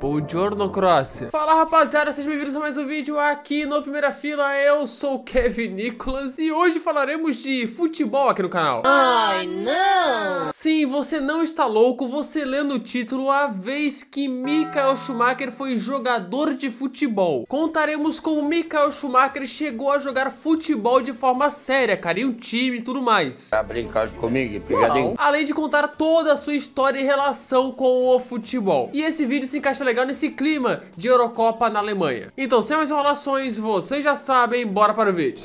Bom dia, Croácia. Fala, rapaziada, sejam bem-vindos a mais um vídeo aqui no Primeira Fila. Eu sou o Kevin Nicholas e hoje falaremos de futebol aqui no canal. Ai, não! Sim, você não está louco, você lê no título a vez que Michael Schumacher foi jogador de futebol. Contaremos como Michael Schumacher chegou a jogar futebol de forma séria, cara, e um time e tudo mais. Tá brincando comigo, pegadinho? Além de contar toda a sua história em relação com o futebol. E esse vídeo se encaixa legal nesse clima de Eurocopa na Alemanha. Então, sem mais enrolações, vocês já sabem, bora para o vídeo.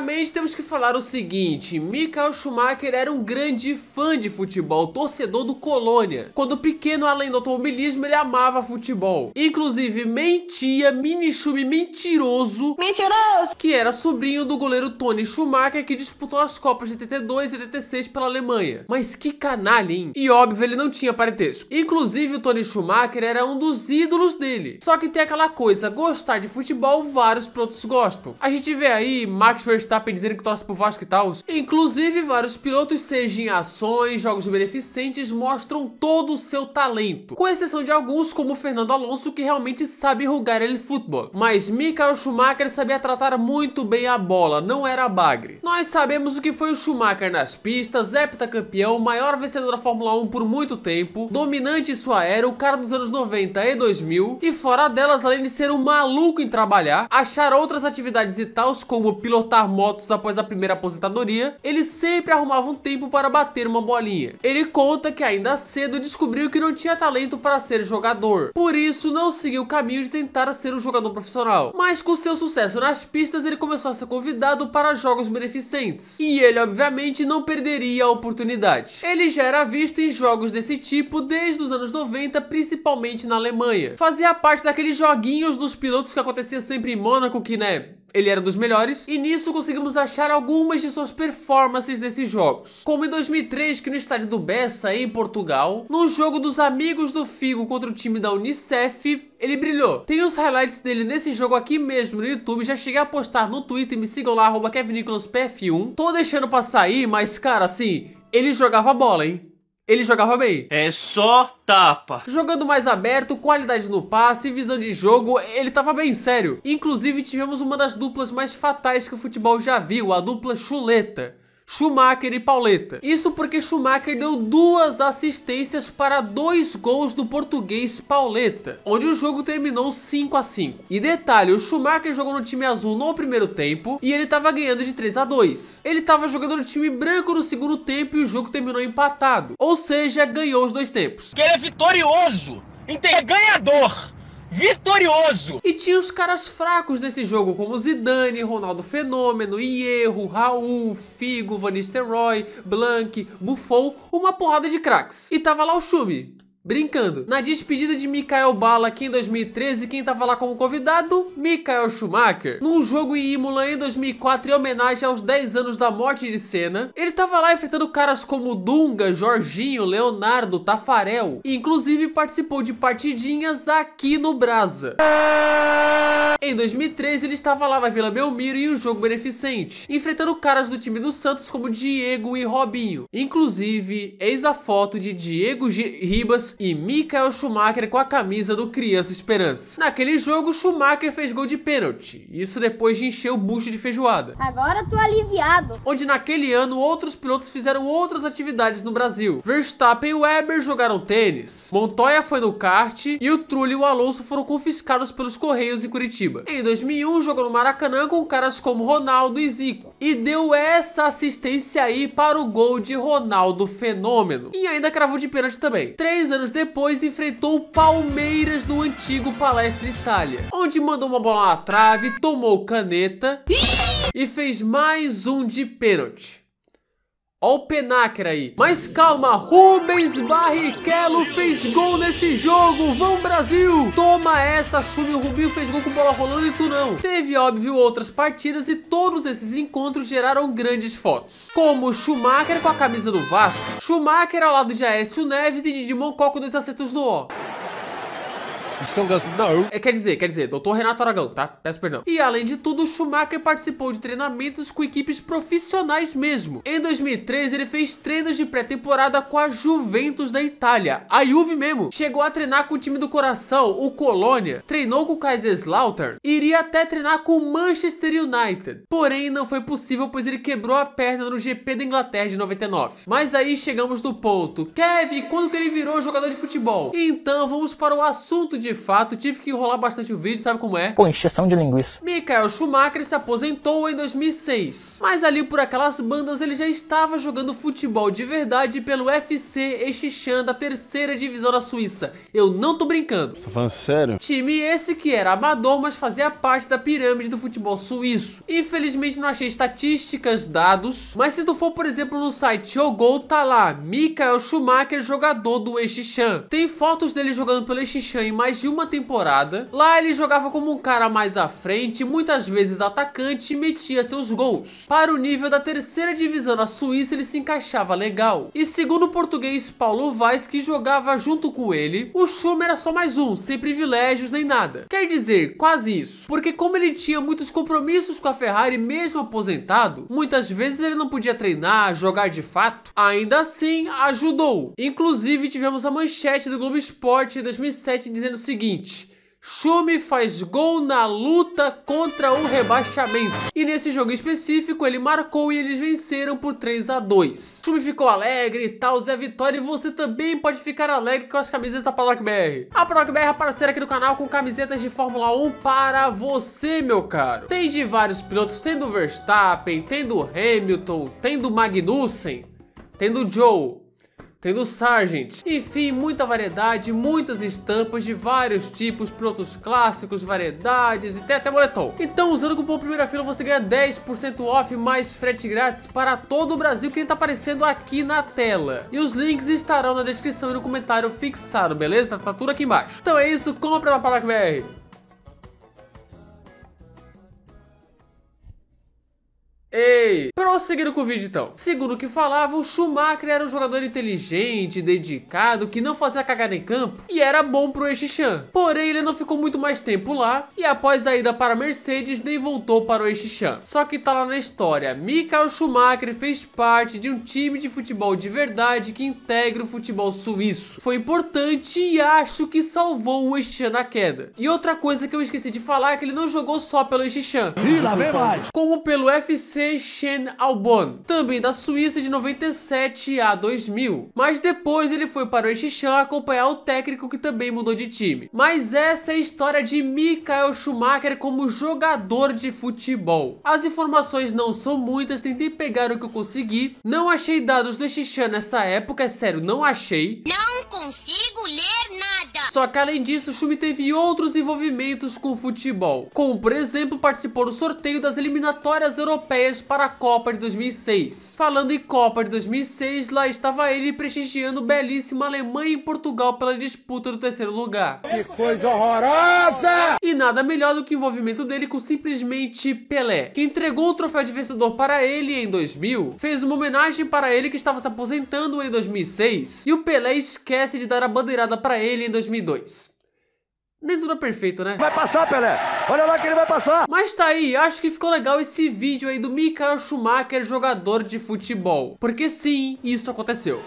Primeiramente, temos que falar o seguinte: Michael Schumacher era um grande fã de futebol, torcedor do Colônia. Quando pequeno, além do automobilismo, ele amava futebol. Inclusive, mentia, mini-chume mentiroso. Mentiroso! Que era sobrinho do goleiro Tony Schumacher, que disputou as Copas de 82 e 86 pela Alemanha. Mas que canalha, hein? E óbvio, ele não tinha parentesco. Inclusive, o Tony Schumacher era um dos ídolos dele. Só que tem aquela coisa: gostar de futebol, vários pilotos gostam. A gente vê aí Max Verstappen Verstappen dizendo que torce pro Vasco e tal. Inclusive, vários pilotos, seja em ações, jogos beneficentes, mostram todo o seu talento. Com exceção de alguns, como Fernando Alonso, que realmente sabe rugar ele futebol. Mas Michael Schumacher sabia tratar muito bem a bola, não era bagre. Nós sabemos o que foi o Schumacher nas pistas, heptacampeão, maior vencedor da Fórmula 1 por muito tempo, dominante em sua era, o cara dos anos 90 e 2000, e fora delas, além de ser um maluco em trabalhar, achar outras atividades e tals, como pilotar motos após a primeira aposentadoria, ele sempre arrumava um tempo para bater uma bolinha. Ele conta que ainda cedo descobriu que não tinha talento para ser jogador, por isso não seguiu o caminho de tentar ser um jogador profissional. Mas com seu sucesso nas pistas, ele começou a ser convidado para jogos beneficentes, e ele obviamente não perderia a oportunidade. Ele já era visto em jogos desse tipo desde os anos 90, principalmente na Alemanha. Fazia parte daqueles joguinhos dos pilotos que acontecia sempre em Mônaco, que né, ele era dos melhores, e nisso conseguimos achar algumas de suas performances nesses jogos. Como em 2003, que no estádio do Bessa, em Portugal, num jogo dos amigos do Figo contra o time da Unicef, ele brilhou. Tem os highlights dele nesse jogo aqui mesmo no YouTube, já cheguei a postar no Twitter, me sigam lá, arroba KevinNicolasPF1. Tô deixando passar aí, mas cara, assim, ele jogava bola, hein? ele jogava bem. É só tapa. Jogando mais aberto, qualidade no passe, visão de jogo, ele tava bem sério. Inclusive tivemos uma das duplas mais fatais que o futebol já viu, a dupla chuleta. Schumacher e Pauleta. Isso porque Schumacher deu duas assistências para dois gols do português Pauleta, onde o jogo terminou 5 a 5. E detalhe, o Schumacher jogou no time azul no primeiro tempo e ele estava ganhando de 3 a 2. Ele estava jogando no time branco no segundo tempo e o jogo terminou empatado, ou seja, ganhou os dois tempos. Que ele é vitorioso, é ganhador vitorioso. E tinha os caras fracos nesse jogo, como Zidane, Ronaldo Fenômeno, Hierro, Raul, Figo, Van Nistelrooy, Blank, Buffon, uma porrada de craques. E tava lá o Chube. Brincando. Na despedida de Mikael Bala aqui em 2013, quem tava lá como convidado? Mikael Schumacher. Num jogo em Imola em 2004 em homenagem aos 10 anos da morte de Senna, ele tava lá enfrentando caras como Dunga, Jorginho, Leonardo, Tafarel. E, inclusive participou de partidinhas aqui no Brasa. Em 2013 ele estava lá na Vila Belmiro em um jogo beneficente, enfrentando caras do time do Santos como Diego e Robinho. Inclusive, eis a foto de Diego G Ribas e Michael Schumacher com a camisa do Criança Esperança. Naquele jogo, Schumacher fez gol de pênalti, isso depois de encher o bucho de feijoada. Agora tô aliviado. Onde naquele ano outros pilotos fizeram outras atividades no Brasil. Verstappen e Weber jogaram tênis, Montoya foi no kart e o Trulli e o Alonso foram confiscados pelos Correios em Curitiba. Em 2001, jogou no Maracanã com caras como Ronaldo e Zico e deu essa assistência aí para o gol de Ronaldo Fenômeno. E ainda cravou de pênalti também. Três anos anos depois, enfrentou o Palmeiras no antigo Palestra Itália, onde mandou uma bola na trave, tomou caneta e fez mais um de pênalti. Ó o Penacra aí. Mas calma, Rubens Barrichello fez gol nesse jogo. Vão Brasil! Toma essa, Chume. O Rubinho fez gol com bola rolando e tu não. Teve, óbvio, outras partidas e todos esses encontros geraram grandes fotos. Como Schumacher com a camisa do Vasco, Schumacher ao lado de Aécio Neves e Didi Dimon Coco nos acertos do O still doesn't know. É, quer dizer, quer dizer, doutor Renato Aragão, tá? Peço perdão. E além de tudo, Schumacher participou de treinamentos com equipes profissionais mesmo. Em 2003, ele fez treinos de pré-temporada com a Juventus da Itália, a Juve mesmo. Chegou a treinar com o time do coração, o Colônia. Treinou com o Kaiserslautern. Iria até treinar com o Manchester United. Porém, não foi possível, pois ele quebrou a perna no GP da Inglaterra de 99. Mas aí chegamos no ponto. Kevin, quando que ele virou jogador de futebol? Então, vamos para o assunto de de fato, tive que enrolar bastante o vídeo, sabe como é? Pô, encheção de linguiça. Michael Schumacher se aposentou em 2006, mas ali por aquelas bandas ele já estava jogando futebol de verdade pelo FC Echichand da terceira divisão da Suíça. Eu não tô brincando. Você tá falando sério? Time esse que era amador, mas fazia parte da pirâmide do futebol suíço. Infelizmente não achei estatísticas, dados, mas se tu for, por exemplo, no site Yogol, tá lá, Michael Schumacher, jogador do Echichand. Tem fotos dele jogando pelo Echichand e mais de uma temporada. Lá ele jogava como um cara mais à frente, muitas vezes atacante e metia seus gols. Para o nível da terceira divisão na Suíça ele se encaixava legal. E segundo o português Paulo Vaz, que jogava junto com ele, o Schumer era só mais um, sem privilégios nem nada. Quer dizer, quase isso. Porque como ele tinha muitos compromissos com a Ferrari mesmo aposentado, muitas vezes ele não podia treinar, jogar de fato. Ainda assim, ajudou. Inclusive tivemos a manchete do Globo Esporte em 2007 dizendo o seguinte. Chume faz gol na luta contra o rebaixamento. E nesse jogo específico, ele marcou e eles venceram por 3 a 2 Chume ficou alegre e tal, Zé Vitória. E você também pode ficar alegre com as camisetas da Paddock BR. A Paddock BR é aqui no canal com camisetas de Fórmula 1 para você, meu caro. Tem de vários pilotos, tem do Verstappen, tem do Hamilton, tem do Magnussen, tem do Joe tendo Sargent. Enfim, muita variedade, muitas estampas de vários tipos, produtos clássicos, variedades e até, até moletom. Então, usando o cupom Primeira Fila, você ganha 10% off mais frete grátis para todo o Brasil, que está aparecendo aqui na tela. E os links estarão na descrição e no comentário fixado, beleza? Tá tudo aqui embaixo. Então é isso, compra na Parac Ei, prosseguindo com o vídeo então. Segundo o que falava, o Schumacher era um jogador inteligente, dedicado, que não fazia cagada em campo e era bom pro Exichan. Porém, ele não ficou muito mais tempo lá e após a ida para a Mercedes, nem voltou para o Exichan. Só que tá lá na história, Michael Schumacher fez parte de um time de futebol de verdade que integra o futebol suíço. Foi importante e acho que salvou o Exichan na queda. E outra coisa que eu esqueci de falar é que ele não jogou só pelo Exichan. E lá vem mais. Como pelo FC Sechen Albon, também da Suíça de 97 a 2000. Mas depois ele foi para o Xixan acompanhar o técnico que também mudou de time. Mas essa é a história de Michael Schumacher como jogador de futebol. As informações não são muitas, tentei pegar o que eu consegui. Não achei dados do Xixan nessa época, é sério, não achei. Não consigo só que além disso, Shumi teve outros envolvimentos com o futebol, como por exemplo participou do sorteio das eliminatórias europeias para a Copa de 2006. Falando em Copa de 2006, lá estava ele prestigiando belíssima Alemanha e Portugal pela disputa do terceiro lugar. Que coisa horrorosa! E nada melhor do que o envolvimento dele com simplesmente Pelé, que entregou o troféu de vencedor para ele em 2000, fez uma homenagem para ele que estava se aposentando em 2006, e o Pelé esquece de dar a bandeirada para ele em 2002. Nem tudo é perfeito, né? Vai passar, Pelé! Olha lá que ele vai passar! Mas tá aí, acho que ficou legal esse vídeo aí do Michael Schumacher, jogador de futebol. Porque sim, isso aconteceu.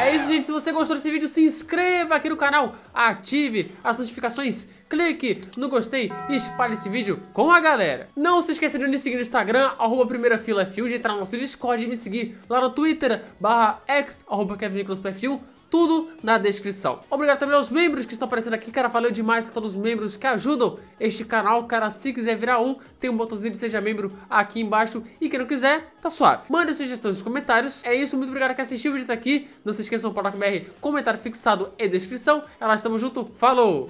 É isso, gente. Se você gostou desse vídeo, se inscreva aqui no canal, ative as notificações clique no gostei e espalhe esse vídeo com a galera. Não se esqueçam de nos seguir no Instagram, arroba primeira fila 1 de entrar no nosso Discord e me seguir lá no Twitter, barra x, arroba Kevin 1 tudo na descrição. Obrigado também aos membros que estão aparecendo aqui, cara. Valeu demais a todos os membros que ajudam este canal, cara. Se quiser virar um, tem um botãozinho de seja membro aqui embaixo. E quem não quiser, tá suave. Manda sugestões nos comentários. É isso, muito obrigado que assistiu o vídeo até aqui. Não se esqueçam, Palac BR, comentário fixado e descrição. É nós, estamos junto. Falou!